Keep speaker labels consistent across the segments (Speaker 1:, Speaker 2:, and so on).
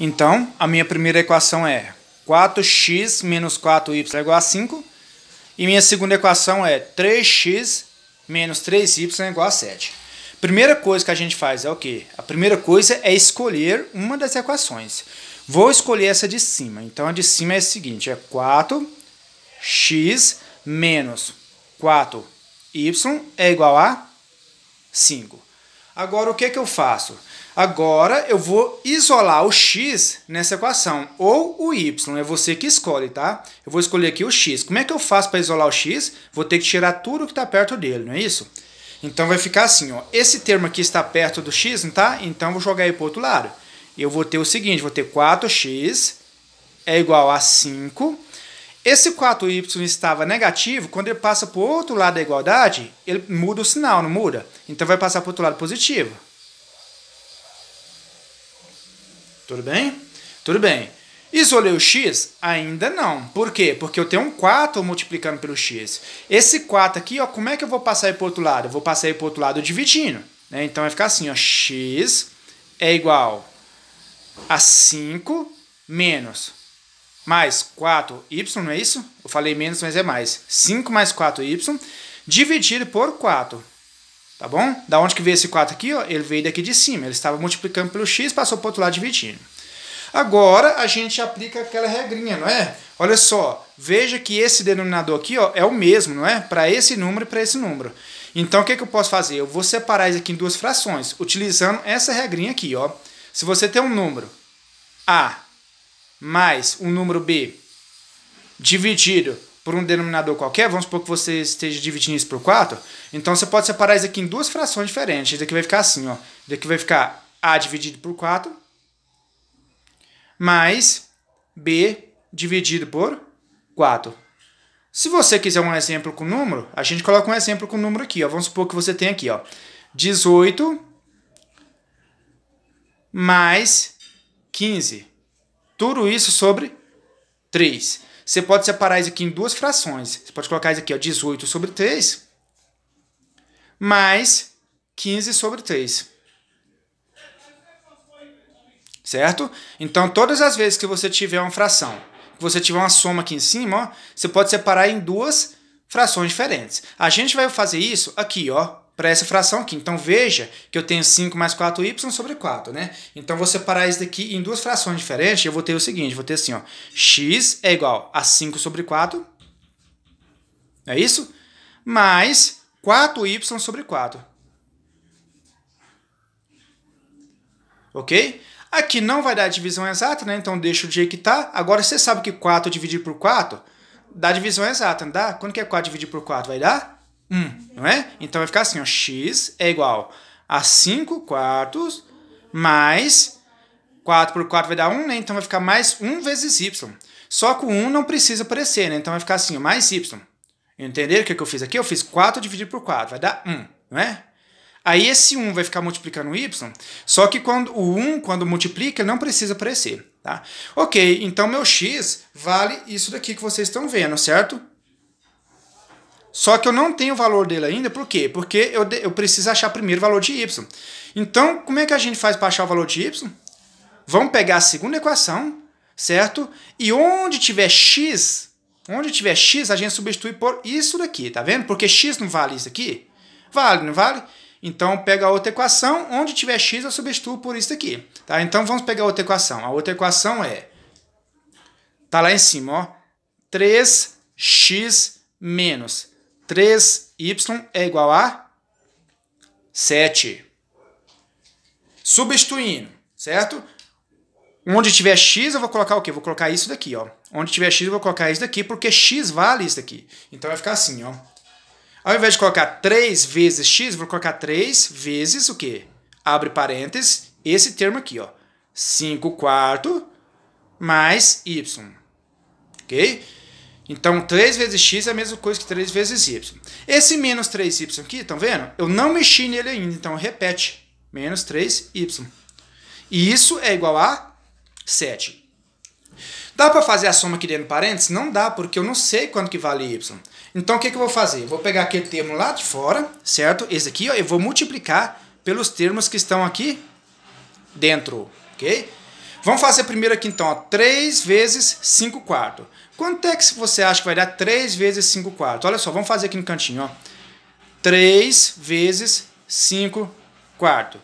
Speaker 1: Então, a minha primeira equação é 4x menos 4y é igual a 5. E minha segunda equação é 3x menos 3y é igual a 7. Primeira coisa que a gente faz é o quê? A primeira coisa é escolher uma das equações. Vou escolher essa de cima. Então, a de cima é a seguinte, é 4x menos 4y é igual a 5. Agora, o que, é que eu faço? Agora eu vou isolar o x nessa equação, ou o y, é você que escolhe, tá? Eu vou escolher aqui o x. Como é que eu faço para isolar o x? Vou ter que tirar tudo que está perto dele, não é isso? Então vai ficar assim, ó. esse termo aqui está perto do x, não tá? Então eu vou jogar ele para o outro lado. Eu vou ter o seguinte, vou ter 4x é igual a 5. Esse 4y estava negativo, quando ele passa para o outro lado da igualdade, ele muda o sinal, não muda? Então vai passar para o outro lado positivo. Tudo bem? Tudo bem. Isolei o x? Ainda não. Por quê? Porque eu tenho um 4 multiplicando pelo x. Esse 4 aqui, ó, como é que eu vou passar ele para o outro lado? Eu vou passar ele para o outro lado dividindo. Né? Então vai ficar assim, ó, x é igual a 5 menos mais 4y, não é isso? Eu falei menos, mas é mais. 5 mais 4y dividido por 4. Tá bom? Da onde que veio esse 4 aqui? Ó? Ele veio daqui de cima. Ele estava multiplicando pelo x, passou para o outro lado dividindo. Agora a gente aplica aquela regrinha, não é? Olha só, veja que esse denominador aqui ó, é o mesmo, não é? Para esse número e para esse número. Então o que, que eu posso fazer? Eu vou separar isso aqui em duas frações, utilizando essa regrinha aqui. Ó. Se você tem um número A mais um número B dividido por um denominador qualquer, vamos supor que você esteja dividindo isso por 4, então você pode separar isso aqui em duas frações diferentes. Isso daqui vai ficar assim, ó. Isso daqui vai ficar A dividido por 4 mais B dividido por 4. Se você quiser um exemplo com número, a gente coloca um exemplo com número aqui, ó. Vamos supor que você tem aqui, ó, 18 mais 15. Tudo isso sobre 3. Você pode separar isso aqui em duas frações. Você pode colocar isso aqui, ó, 18 sobre 3, mais 15 sobre 3. Certo? Então, todas as vezes que você tiver uma fração, que você tiver uma soma aqui em cima, ó, você pode separar em duas frações diferentes. A gente vai fazer isso aqui, ó, para essa fração aqui. Então veja que eu tenho 5 mais 4y sobre 4, né? Então vou separar isso daqui em duas frações diferentes. Eu vou ter o seguinte, vou ter assim, ó, x é igual a 5 sobre 4, é isso? Mais 4y sobre 4. Ok? Aqui não vai dar divisão exata, né? Então deixa o jeito que está. Agora você sabe que 4 dividido por 4 dá divisão exata, não dá? Quando que é 4 dividido por 4? Vai dar 1, hum, não é? Então vai ficar assim, ó, x é igual a 5 quartos mais 4 por 4 vai dar 1, né? Então vai ficar mais 1 vezes y. Só que o 1 não precisa aparecer, né? Então vai ficar assim, ó, mais y. Entenderam o que, que eu fiz aqui? Eu fiz 4 dividido por 4, vai dar 1, não é? Aí esse 1 vai ficar multiplicando o y, só que quando o 1, quando multiplica, não precisa aparecer, tá? Ok, então meu x vale isso daqui que vocês estão vendo, certo? Só que eu não tenho o valor dele ainda, por quê? Porque eu, eu preciso achar primeiro o valor de y. Então, como é que a gente faz para achar o valor de y? Vamos pegar a segunda equação, certo? E onde tiver x, onde tiver x, a gente substitui por isso daqui, tá vendo? Porque x não vale isso aqui? Vale, não vale? Então, pega a outra equação, onde tiver x, eu substituo por isso aqui. Tá? Então, vamos pegar a outra equação. A outra equação é... Tá lá em cima, ó. 3x menos 3y é igual a 7. Substituindo, certo? Onde tiver x, eu vou colocar o quê? Vou colocar isso daqui, ó. Onde tiver x, eu vou colocar isso daqui, porque x vale isso daqui. Então vai ficar assim, ó. Ao invés de colocar 3 vezes x, vou colocar 3 vezes o quê? Abre parênteses, esse termo aqui, ó. 5 quarto mais y. Ok? Então, 3 vezes x é a mesma coisa que 3 vezes y. Esse menos 3y aqui, estão vendo? Eu não mexi nele ainda, então repete. Menos 3y. E isso é igual a 7. Dá para fazer a soma aqui dentro de parênteses? Não dá, porque eu não sei quanto que vale y. Então, o que, que eu vou fazer? Eu vou pegar aquele termo lá de fora, certo? Esse aqui, ó, eu vou multiplicar pelos termos que estão aqui dentro, ok? Vamos fazer primeiro aqui então, ó, 3 vezes 5 quartos. Quanto é que você acha que vai dar 3 vezes 5 quartos? Olha só, vamos fazer aqui no cantinho, ó. 3 vezes 5 quartos.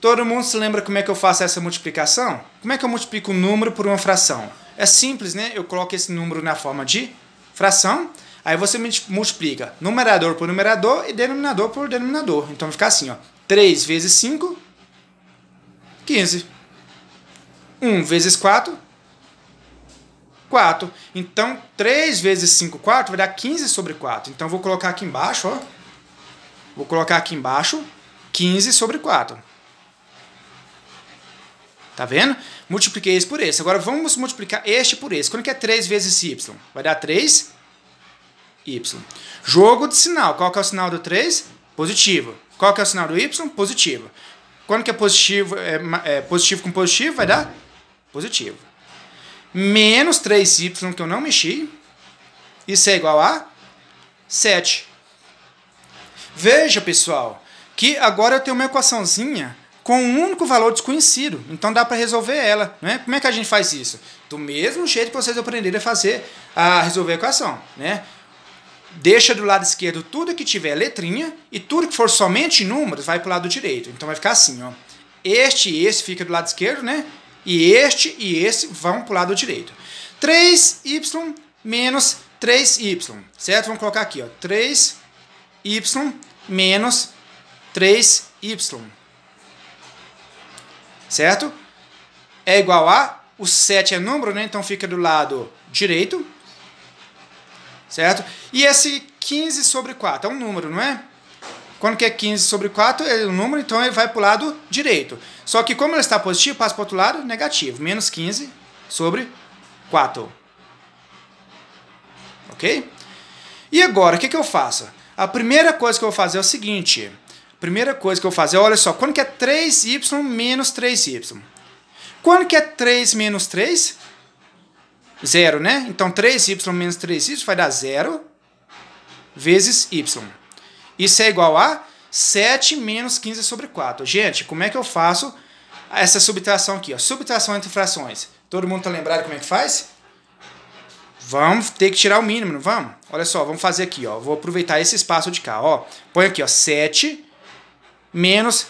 Speaker 1: Todo mundo se lembra como é que eu faço essa multiplicação? Como é que eu multiplico um número por uma fração? É simples, né? Eu coloco esse número na forma de fração, aí você multiplica numerador por numerador e denominador por denominador. Então vai ficar assim, ó. 3 vezes 5, 15. 1 vezes 4, 4. Então, 3 vezes 5, 4, vai dar 15 sobre 4. Então, vou colocar aqui embaixo, ó. Vou colocar aqui embaixo 15 sobre 4. Tá vendo? Multipliquei esse por esse. Agora, vamos multiplicar este por esse. Quando que é 3 vezes y? Vai dar 3, y. Jogo de sinal. Qual que é o sinal do 3? Positivo. Qual que é o sinal do y? Positivo. Quando que é positivo, é, é positivo com positivo, vai dar positivo. Menos 3y que eu não mexi, isso é igual a 7. Veja, pessoal, que agora eu tenho uma equaçãozinha com um único valor desconhecido. Então dá para resolver ela. Né? Como é que a gente faz isso? Do mesmo jeito que vocês aprenderam a fazer, a resolver a equação. Né? Deixa do lado esquerdo tudo que tiver letrinha e tudo que for somente números vai para o lado direito. Então vai ficar assim, ó. Este e esse fica do lado esquerdo, né? E este e esse vão para o lado direito. 3y menos 3y, certo? Vamos colocar aqui, ó, 3y menos 3y, certo? É igual a, o 7 é número, né? Então fica do lado direito, certo? E esse 15 sobre 4 é um número, não é? Quando que é 15 sobre 4 é o número, então ele vai para o lado direito. Só que como ele está positivo, passa para o outro lado, negativo. Menos 15 sobre 4. Ok? E agora, o que, que eu faço? A primeira coisa que eu vou fazer é o seguinte. A primeira coisa que eu vou fazer, olha só, quando que é 3y menos 3y? Quando que é 3 menos 3? Zero, né? Então 3y menos 3y vai dar zero vezes y. Isso é igual a 7 menos 15 sobre 4. Gente, como é que eu faço essa subtração aqui? Ó? Subtração entre frações. Todo mundo está lembrado como é que faz? Vamos ter que tirar o mínimo, não vamos? Olha só, vamos fazer aqui, ó. Vou aproveitar esse espaço de cá, ó. Põe aqui, ó, 7 menos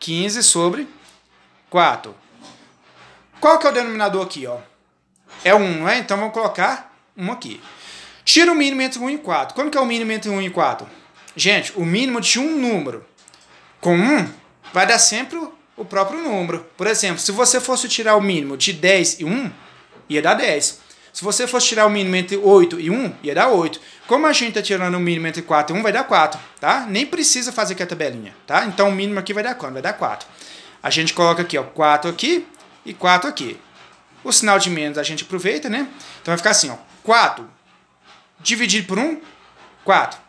Speaker 1: 15 sobre 4. Qual que é o denominador aqui, ó? É 1, não é? Então vamos colocar 1 aqui. Tira o mínimo entre 1 e 4. Como que é o mínimo entre 1 e 4? Gente, o mínimo de um número com um vai dar sempre o próprio número. Por exemplo, se você fosse tirar o mínimo de 10 e 1, ia dar 10. Se você fosse tirar o mínimo entre 8 e 1, ia dar 8. Como a gente está tirando o mínimo entre 4 e 1, vai dar 4, tá? Nem precisa fazer aqui a tabelinha, tá? Então o mínimo aqui vai dar quanto? Vai dar 4. A gente coloca aqui, ó, 4 aqui e 4 aqui. O sinal de menos a gente aproveita, né? Então vai ficar assim, ó, 4 dividido por 1, 4.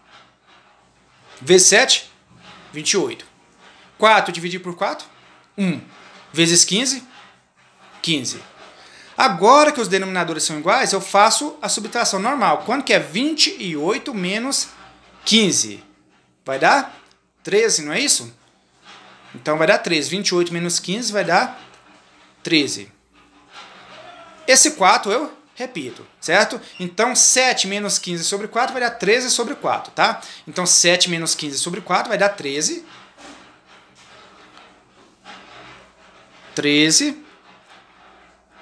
Speaker 1: Vezes 7, 28. 4 dividido por 4, 1. Vezes 15, 15. Agora que os denominadores são iguais, eu faço a subtração normal. Quanto que é 28 menos 15? Vai dar 13, não é isso? Então vai dar 13. 28 menos 15 vai dar 13. Esse 4 eu Repito, certo? Então, 7 menos 15 sobre 4 vai dar 13 sobre 4, tá? Então, 7 menos 15 sobre 4 vai dar 13. 13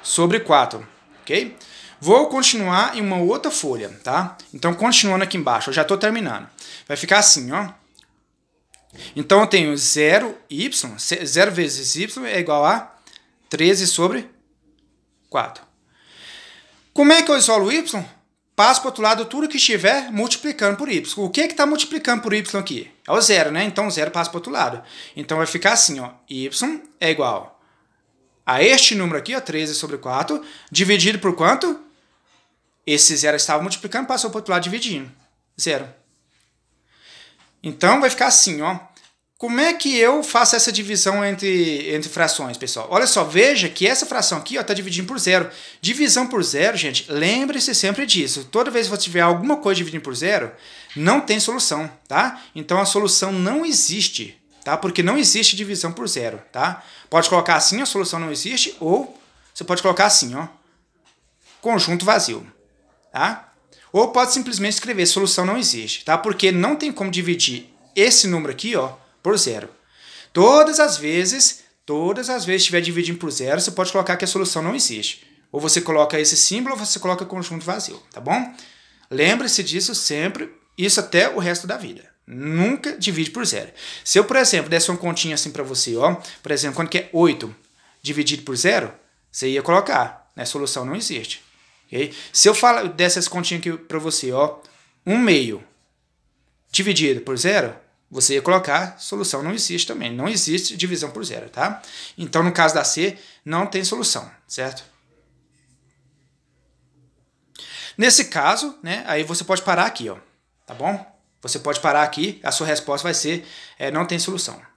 Speaker 1: sobre 4, ok? Vou continuar em uma outra folha, tá? Então, continuando aqui embaixo, eu já estou terminando. Vai ficar assim, ó. Então, eu tenho 0y, 0 vezes y é igual a 13 sobre 4. Como é que eu isolo y? Passo para o outro lado tudo que estiver multiplicando por y. O que é está multiplicando por y aqui? É o zero, né? Então, zero passa para o outro lado. Então, vai ficar assim, ó. y é igual a este número aqui, ó, 13 sobre 4, dividido por quanto? Esse zero estava multiplicando, passou para o outro lado dividindo. Zero. Então, vai ficar assim, ó. Como é que eu faço essa divisão entre, entre frações, pessoal? Olha só, veja que essa fração aqui está dividindo por zero. Divisão por zero, gente, lembre-se sempre disso. Toda vez que você tiver alguma coisa dividindo por zero, não tem solução, tá? Então a solução não existe, tá? Porque não existe divisão por zero, tá? Pode colocar assim, a solução não existe, ou você pode colocar assim, ó. Conjunto vazio, tá? Ou pode simplesmente escrever solução não existe, tá? Porque não tem como dividir esse número aqui, ó, por zero. Todas as vezes, todas as vezes que estiver dividindo por zero, você pode colocar que a solução não existe. Ou você coloca esse símbolo ou você coloca conjunto vazio, tá bom? Lembre-se disso sempre, isso até o resto da vida. Nunca divide por zero. Se eu, por exemplo, desse uma continha assim para você, ó, por exemplo, quando que é 8 dividido por zero, você ia colocar, né? Solução não existe. Okay? Se eu falo, desse essa continha aqui para você, ó, 1 meio dividido por zero, você ia colocar solução não existe também. Não existe divisão por zero, tá? Então, no caso da C, não tem solução, certo? Nesse caso, né, aí você pode parar aqui, ó, tá bom? Você pode parar aqui, a sua resposta vai ser é, não tem solução.